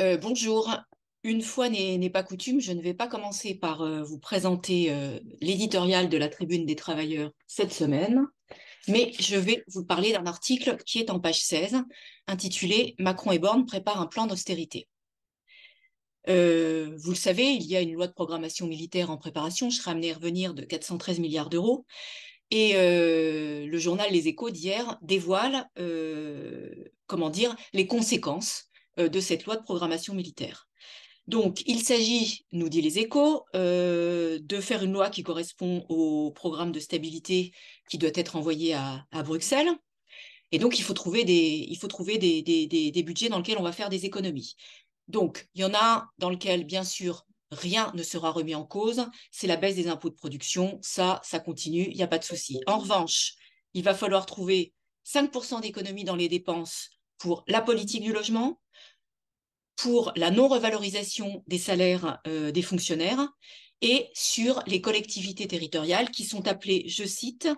Euh, bonjour. Une fois n'est pas coutume, je ne vais pas commencer par euh, vous présenter euh, l'éditorial de la Tribune des Travailleurs cette semaine, mais je vais vous parler d'un article qui est en page 16, intitulé Macron et Borne préparent un plan d'austérité. vous le savez, il y a une loi de programmation militaire en préparation, je serai amené à revenir de 413 milliards d'euros, et le journal Les Échos d'hier dévoile, comment dire, les conséquences euh, de cette loi de programmation militaire. Donc, il s'agit, nous dit les échos, euh, de faire une loi qui correspond au programme de stabilité qui doit être envoyé à, Bruxelles. Et donc, il faut trouver, des, il faut trouver des, budgets dans lesquels on va faire des économies. Donc, il y en a dans lequel, bien sûr, rien ne sera remis en cause. C'est la baisse des impôts de production. Ça, ça continue, il n'y a pas de souci. En revanche, il va falloir trouver 5% d'économies dans les dépenses pour la politique du logement, pour la non-revalorisation des salaires euh, des fonctionnaires et sur les collectivités territoriales qui sont appelées, je cite,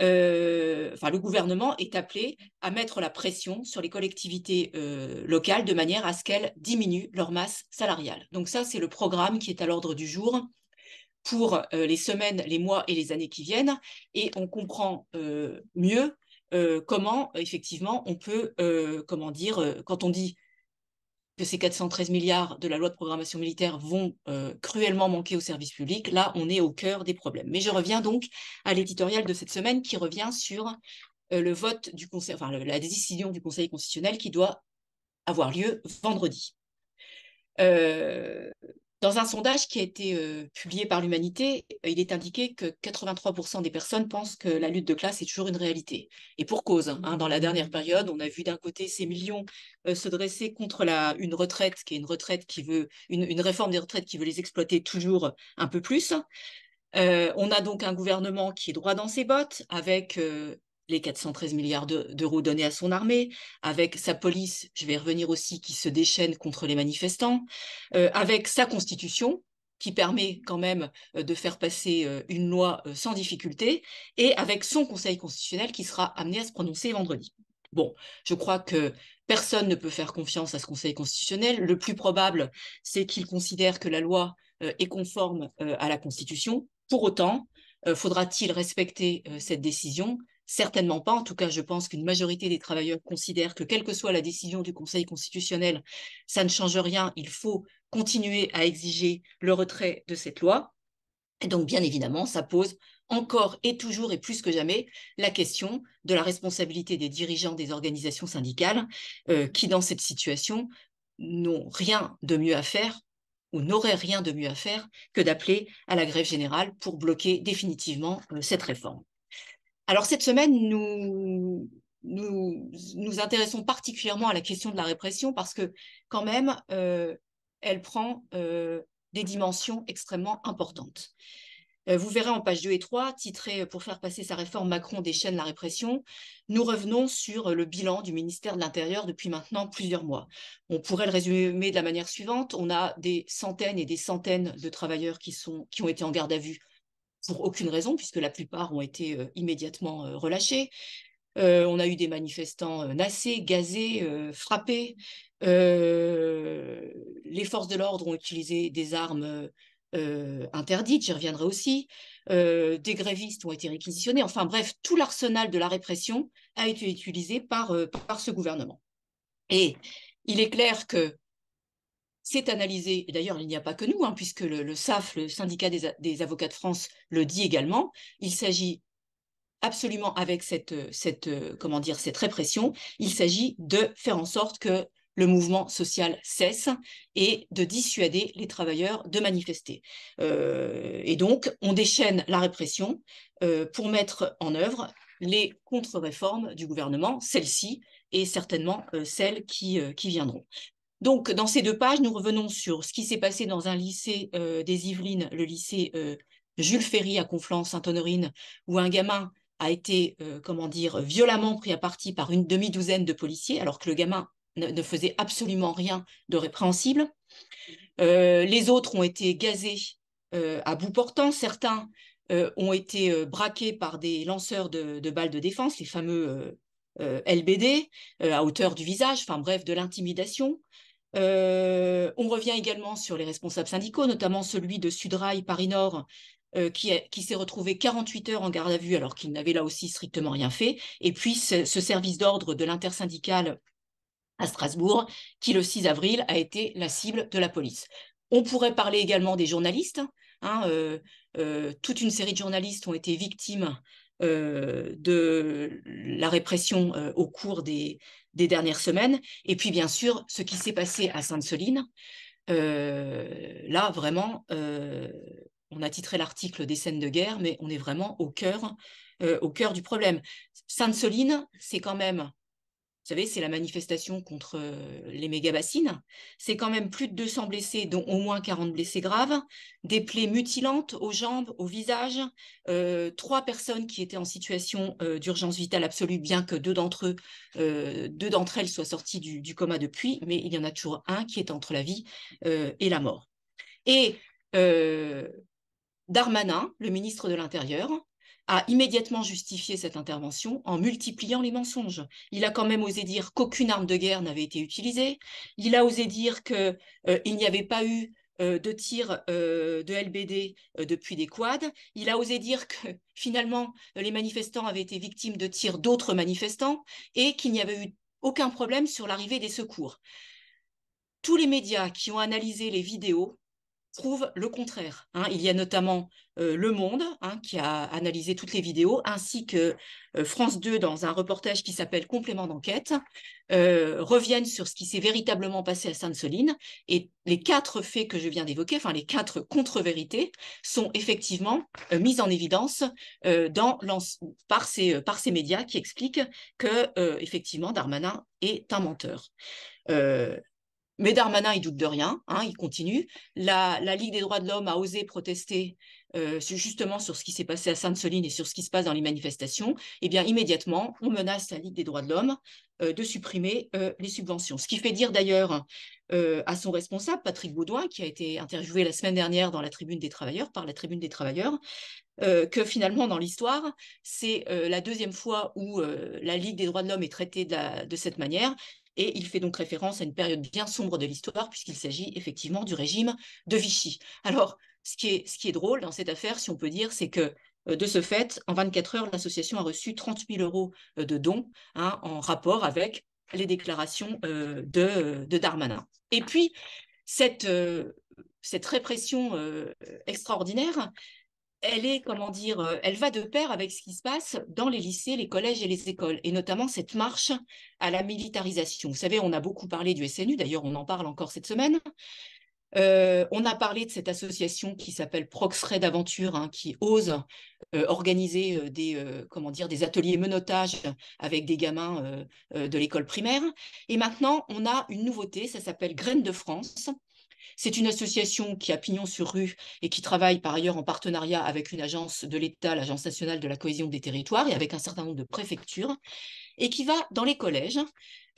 euh, enfin, le gouvernement est appelé à mettre la pression sur les collectivités euh, locales de manière à ce qu'elles diminuent leur masse salariale. Donc ça, c'est le programme qui est à l'ordre du jour pour les semaines, les mois et les années qui viennent. Et on comprend mieux euh, comment effectivement on peut, euh, comment dire, euh, quand on dit que ces 413 milliards de la loi de programmation militaire vont cruellement manquer au service public, là on est au cœur des problèmes. Mais je reviens donc à l'éditorial de cette semaine qui revient sur le vote du Conseil, enfin la décision du Conseil constitutionnel qui doit avoir lieu vendredi. Dans un sondage qui a été euh, publié par l'Humanité, il est indiqué que 83% des personnes pensent que la lutte de classe est toujours une réalité. Et pour cause, hein, hein, dans la dernière mmh. période, on a vu d'un côté ces millions euh, se dresser contre une retraite qui est une retraite qui veut une, réforme des retraites qui veut les exploiter toujours un peu plus. Euh, on a donc un gouvernement qui est droit dans ses bottes, avec les 413 milliards d'euros donnés à son armée, avec sa police, je vais revenir aussi, qui se déchaîne contre les manifestants, euh, avec sa constitution qui permet quand même euh, de faire passer euh, une loi sans difficulté, et avec son Conseil constitutionnel qui sera amené à se prononcer vendredi. Bon, je crois que personne ne peut faire confiance à ce Conseil constitutionnel. Le plus probable, c'est qu'il considère que la loi est conforme à la Constitution. Pour autant, faudra-t-il respecter cette décision Certainement pas. En tout cas, je pense qu'une majorité des travailleurs considèrent que quelle que soit la décision du Conseil constitutionnel, ça ne change rien. Il faut continuer à exiger le retrait de cette loi. Et donc, bien évidemment, ça pose encore et toujours et plus que jamais la question de la responsabilité des dirigeants des organisations syndicales euh, qui, dans cette situation, n'ont rien de mieux à faire ou n'auraient rien de mieux à faire que d'appeler à la grève générale pour bloquer définitivement euh, cette réforme. Alors cette semaine, nous, nous intéressons particulièrement à la question de la répression parce que quand même, euh, elle prend euh, des dimensions extrêmement importantes. Euh, vous verrez en page 2 et 3, titré Pour faire passer sa réforme, Macron déchaîne la répression, nous revenons sur le bilan du ministère de l'Intérieur depuis maintenant plusieurs mois. On pourrait le résumer de la manière suivante, on a des centaines et des centaines de travailleurs qui, sont, qui ont été en garde à vue pour aucune raison, puisque la plupart ont été euh, immédiatement euh, relâchés. Euh, on a eu des manifestants nassés, gazés, frappés. les forces de l'ordre ont utilisé des armes interdites, j'y reviendrai aussi, des grévistes ont été réquisitionnés, enfin bref, tout l'arsenal de la répression a été utilisé par, par ce gouvernement. Et il est clair que c'est analysé, et d'ailleurs il n'y a pas que nous, hein, puisque le, SAF, le syndicat des, avocats de France, le dit également, il s'agit absolument avec cette, cette, comment dire, cette répression, il s'agit de faire en sorte que le mouvement social cesse et de dissuader les travailleurs de manifester. Euh, et donc, on déchaîne la répression euh, pour mettre en œuvre les contre-réformes du gouvernement, celles-ci et certainement euh, celles qui, qui viendront. Donc, dans ces deux pages, nous revenons sur ce qui s'est passé dans un lycée euh, des Yvelines, le lycée euh, Jules Ferry à Conflans-Sainte-Honorine, où un gamin a été, euh, comment dire, violemment pris à partie par une demi-douzaine de policiers, alors que le gamin ne, faisait absolument rien de répréhensible. les autres ont été gazés à bout portant, certains ont été braqués par des lanceurs de, de, balles de défense, les fameux LBD, à hauteur du visage, enfin bref, de l'intimidation. Euh, on revient également sur les responsables syndicaux, notamment celui de Sudrail Paris Nord, euh, qui, s'est retrouvé 48 heures en garde à vue alors qu'il n'avait là aussi strictement rien fait. Et puis ce, service d'ordre de l'intersyndicale à Strasbourg, qui le 6 avril a été la cible de la police. On pourrait parler également des journalistes. Hein, hein, euh, toute une série de journalistes ont été victimes euh, de la répression euh, au cours des, dernières semaines, et puis bien sûr ce qui s'est passé à Sainte-Soline. Euh, là, vraiment, on a titré l'article des scènes de guerre, mais on est vraiment au cœur, au cœur du problème. Sainte-Soline, c'est quand même savez, c'est la manifestation contre euh, les méga-bassines. C'est quand même plus de 200 blessés, dont au moins 40 blessés graves, des plaies mutilantes aux jambes, au visage, euh, trois personnes qui étaient en situation euh, d'urgence vitale absolue, bien que deux d'entre eux, deux d'entre elles soient sorties du, coma depuis, mais il y en a toujours un qui est entre la vie et la mort. Et Darmanin, le ministre de l'Intérieur, a immédiatement justifié cette intervention en multipliant les mensonges. Il a quand même osé dire qu'aucune arme de guerre n'avait été utilisée. Il a osé dire qu'il euh, n'y avait pas eu euh, de tir euh, de LBD depuis des quads. Il a osé dire que finalement les manifestants avaient été victimes de tirs d'autres manifestants et qu'il n'y avait eu aucun problème sur l'arrivée des secours. Tous les médias qui ont analysé les vidéos trouve le contraire. Hein. Il y a notamment euh, Le Monde hein, qui a analysé toutes les vidéos, ainsi que euh, France 2 dans un reportage qui s'appelle Complément d'enquête, euh, reviennent sur ce qui s'est véritablement passé à Sainte-Soline. Et les quatre faits que je viens d'évoquer, enfin les quatre contre-vérités, sont effectivement mises en évidence dans par, ces, par ces médias qui expliquent que effectivement Darmanin est un menteur. Mais Darmanin, il doute de rien, hein, il continue. La, Ligue des droits de l'homme a osé protester euh, justement sur ce qui s'est passé à Sainte-Soline et sur ce qui se passe dans les manifestations. Eh bien, immédiatement, on menace la Ligue des droits de l'homme euh, de supprimer euh, les subventions. Ce qui fait dire d'ailleurs à son responsable, Patrick Baudouin, qui a été interviewé la semaine dernière dans la Tribune des Travailleurs, par la Tribune des Travailleurs, que finalement, dans l'histoire, c'est la deuxième fois où la Ligue des droits de l'homme est traitée de cette manière et il fait donc référence à une période bien sombre de l'histoire, puisqu'il s'agit effectivement du régime de Vichy. Alors, ce qui est, drôle dans cette affaire, si on peut dire, c'est que euh, de ce fait, en 24 heures, l'association a reçu 30 000 euros euh, de dons hein, en rapport avec les déclarations euh, de, Darmanin. Et puis, cette, répression extraordinaire, elle est, comment dire, euh, elle va de pair avec ce qui se passe dans les lycées, les collèges et les écoles, et notamment cette marche à la militarisation. Vous savez, on a beaucoup parlé du SNU, d'ailleurs, on en parle encore cette semaine. Euh, on a parlé de cette association qui s'appelle Proxray d'Aventure, hein, qui ose euh, organiser des, comment dire, des ateliers menotage avec des gamins de l'école primaire. Et maintenant, on a une nouveauté, ça s'appelle Graines de France. C'est une association qui a pignon sur rue et qui travaille par ailleurs en partenariat avec une agence de l'État, l'Agence nationale de la cohésion des territoires, et avec un certain nombre de préfectures, et qui va dans les collèges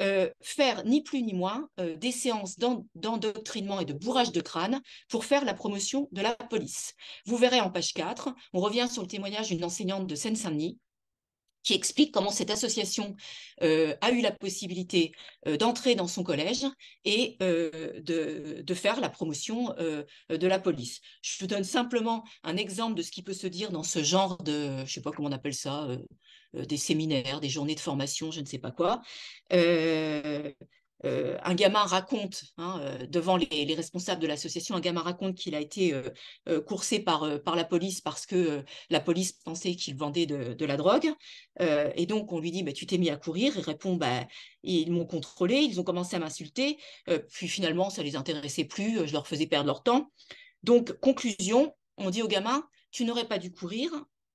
euh, faire ni plus ni moins euh, des séances d'endoctrinement et de bourrage de crâne pour faire la promotion de la police. Vous verrez en page 4, on revient sur le témoignage d'une enseignante de Seine-Saint-Denis qui explique comment cette association euh, a eu la possibilité euh, d'entrer dans son collège et euh, de, de, faire la promotion de la police. Je vous donne simplement un exemple de ce qui peut se dire dans ce genre de, je ne sais pas comment on appelle ça, des séminaires, des journées de formation, je ne sais pas quoi. Euh, un gamin raconte hein, euh, devant les, responsables de l'association, un gamin raconte qu'il a été euh, coursé par, la police parce que la police pensait qu'il vendait de, la drogue. et donc on lui dit bah, tu t'es mis à courir. Il répond bah, ils m'ont contrôlé, ils ont commencé à m'insulter. puis finalement ça les intéressait plus, je leur faisais perdre leur temps. Donc conclusion, on dit au gamin tu n'aurais pas dû courir.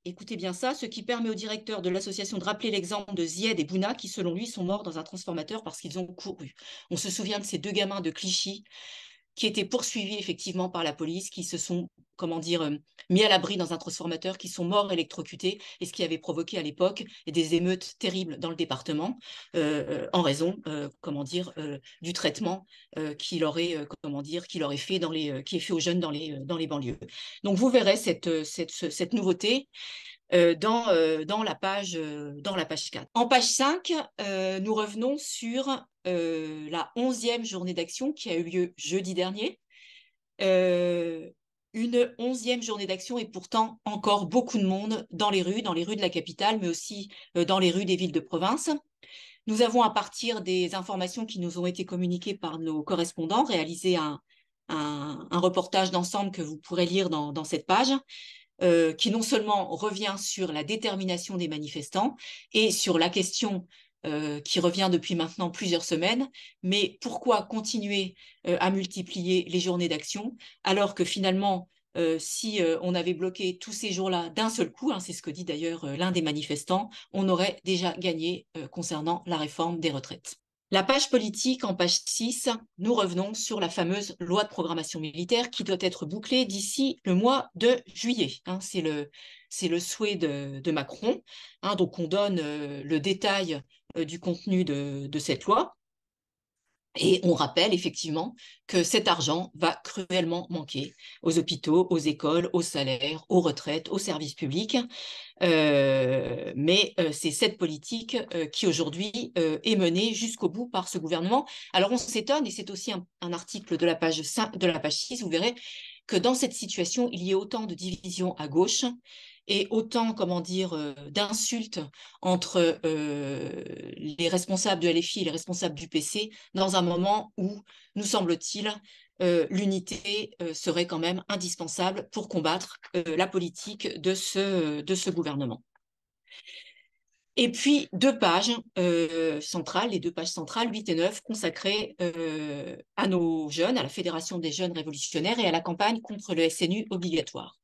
Écoutez bien ça, ce qui permet au directeur de l'association de rappeler l'exemple de Zied et Bouna qui, selon lui, sont morts dans un transformateur parce qu'ils ont couru. On se souvient de ces deux gamins de Clichy qui étaient poursuivis effectivement par la police, qui se sont, comment dire, euh, mis à l'abri dans un transformateur, qui sont morts électrocutés, et ce qui avait provoqué à l'époque des émeutes terribles dans le département, euh, euh, en raison, comment dire, du traitement qu'il aurait, comment dire, qu'il aurait fait dans les, qui est fait aux jeunes dans les, dans les banlieues. Donc vous verrez cette, cette, cette nouveauté. Euh, dans, euh, dans, la page, euh, dans la page 4. En page 5, nous revenons sur la 11e journée d'action qui a eu lieu jeudi dernier. une 11e journée d'action et pourtant encore beaucoup de monde dans les rues, dans les rues de la capitale, mais aussi dans les rues des villes de province. Nous avons, à partir des informations qui nous ont été communiquées par nos correspondants, réalisé un, reportage d'ensemble que vous pourrez lire dans cette page. Euh, qui non seulement revient sur la détermination des manifestants et sur la question euh, qui revient depuis maintenant plusieurs semaines, mais pourquoi continuer euh, à multiplier les journées d'action alors que finalement, si on avait bloqué tous ces jours-là d'un seul coup, hein, c'est ce que dit d'ailleurs l'un des manifestants, on aurait déjà gagné concernant la réforme des retraites. La page politique, en page 6, nous revenons sur la fameuse loi de programmation militaire qui doit être bouclée d'ici le mois de juillet. Hein. c'est, le, souhait de, Macron. Hein. donc on donne euh, le détail euh, du contenu de, cette loi. Et on rappelle effectivement que cet argent va cruellement manquer aux hôpitaux, aux écoles, aux salaires, aux retraites, aux services publics. Euh, mais euh, c'est cette politique euh, qui aujourd'hui est menée jusqu'au bout par ce gouvernement. Alors on s'étonne, et c'est aussi un, article de la, page de la page 6, vous verrez que dans cette situation, il y a autant de divisions à gauche et autant, comment dire, d'insultes entre les responsables de LFI et les responsables du PC dans un moment où, nous semble-t-il, euh, l'unité euh, serait quand même indispensable pour combattre euh, la politique de ce, de ce gouvernement. Et puis deux pages euh, centrales, les deux pages centrales, 8 et 9, consacrées euh, à nos jeunes, à la Fédération des jeunes révolutionnaires et à la campagne contre le SNU obligatoire.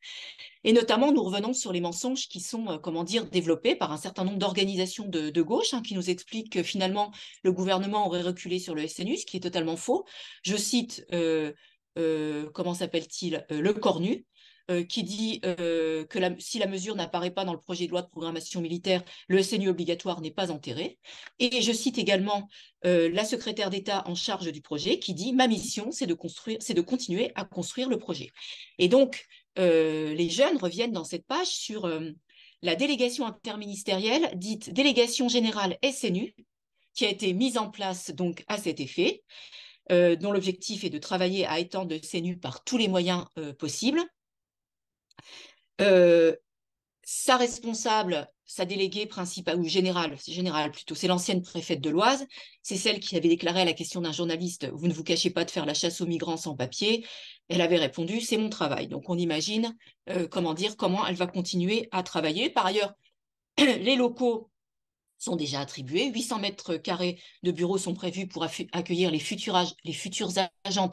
Et notamment, nous revenons sur les mensonges qui sont, euh, comment dire, développés par un certain nombre d'organisations de, gauche, hein, qui nous expliquent que finalement, le gouvernement aurait reculé sur le SNU, ce qui est totalement faux. Je cite... comment s'appelle-t-il, Le Cornu, euh, qui dit euh, que si la mesure n'apparaît pas dans le projet de loi de programmation militaire, le SNU obligatoire n'est pas enterré. Et je cite également euh, la secrétaire d'État en charge du projet qui dit ma mission, c'est de construire, c'est de continuer à construire le projet. Et donc les jeunes reviennent dans cette page sur la délégation interministérielle dite délégation générale SNU qui a été mise en place donc à cet effet. dont l'objectif est de travailler à étendre le CNU par tous les moyens possibles, euh, sa responsable, sa déléguée principale, ou générale, c'est générale plutôt, c'est l'ancienne préfète de l'Oise. C'est celle qui avait déclaré à la question d'un journaliste Vous ne vous cachez pas de faire la chasse aux migrants sans papier. Elle avait répondu C'est mon travail. Donc on imagine euh, comment dire, comment elle va continuer à travailler. Par ailleurs, les locaux sont déjà attribués. 800 mètres carrés de bureaux sont prévus pour accueillir les futurs, agents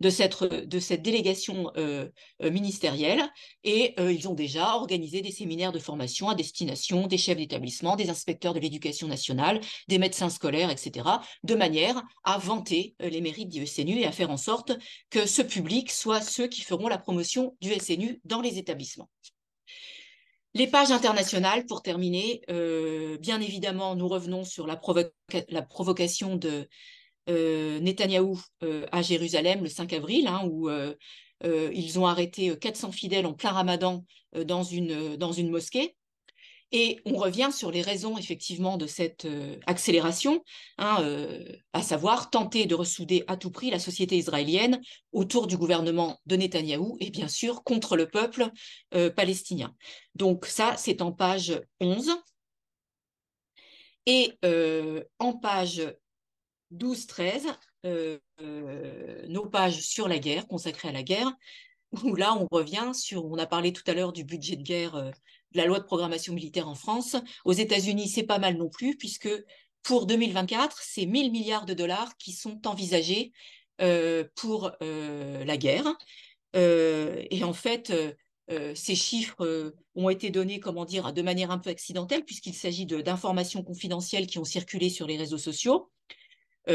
de, cette, délégation euh, euh, ministérielle. Et euh, ils ont déjà organisé des séminaires de formation à destination des chefs d'établissement, des inspecteurs de l'éducation nationale, des médecins scolaires, etc., de manière à vanter les mérites du SNU et à faire en sorte que ce public soit ceux qui feront la promotion du SNU dans les établissements. Les pages internationales, pour terminer, euh, bien évidemment, nous revenons sur la, provocation de euh, Netanyahou euh, à Jérusalem le 5 avril, hein, où euh, ils ont arrêté 400 fidèles en plein ramadan dans une mosquée. Et on revient sur les raisons effectivement de cette euh, accélération, hein, euh, à savoir tenter de ressouder à tout prix la société israélienne autour du gouvernement de Netanyahou et bien sûr contre le peuple euh, palestinien. Donc ça, c'est en page 11. Et en page 12-13, nos pages sur la guerre, consacrées à la guerre, où là on revient sur, on a parlé tout à l'heure du budget de guerre la loi de programmation militaire en France. Aux États-Unis, c'est pas mal non plus, puisque pour 2024, c'est 1 000 milliards de dollars qui sont envisagés euh, pour euh, la guerre. Euh, et en fait, ces chiffres ont été donnés, comment dire, de manière un peu accidentelle, puisqu'il s'agit d'informations confidentielles qui ont circulé sur les réseaux sociaux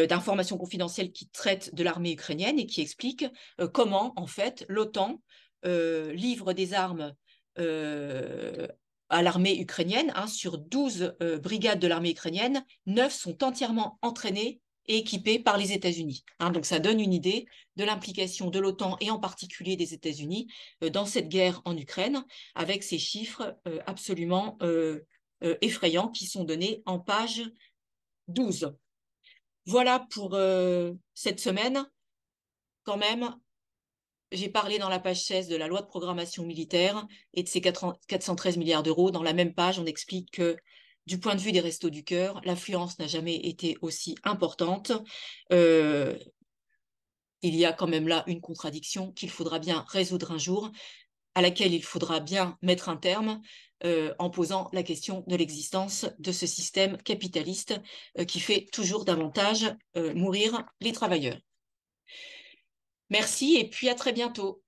d'informations confidentielles qui traitent de l'armée ukrainienne et qui expliquent comment, en fait, l'OTAN livre des armes euh, à l'armée ukrainienne. Hein, sur 12 euh, brigades de l'armée ukrainienne, 9 sont entièrement entraînées et équipées par les États-Unis. Hein. donc ça donne une idée de l'implication de l'OTAN et en particulier des États-Unis euh, dans cette guerre en Ukraine, avec ces chiffres absolument effrayants qui sont donnés en page 12. Voilà pour cette semaine. Quand même, j'ai parlé dans la page 16 de la loi de programmation militaire et de ses 413 milliards d'euros. Dans la même page, on explique que du point de vue des restos du cœur, l'affluence n'a jamais été aussi importante. Euh, il y a quand même là une contradiction qu'il faudra bien résoudre un jour, à laquelle il faudra bien mettre un terme euh, en posant la question de l'existence de ce système capitaliste euh, qui fait toujours davantage mourir les travailleurs. Merci et puis à très bientôt.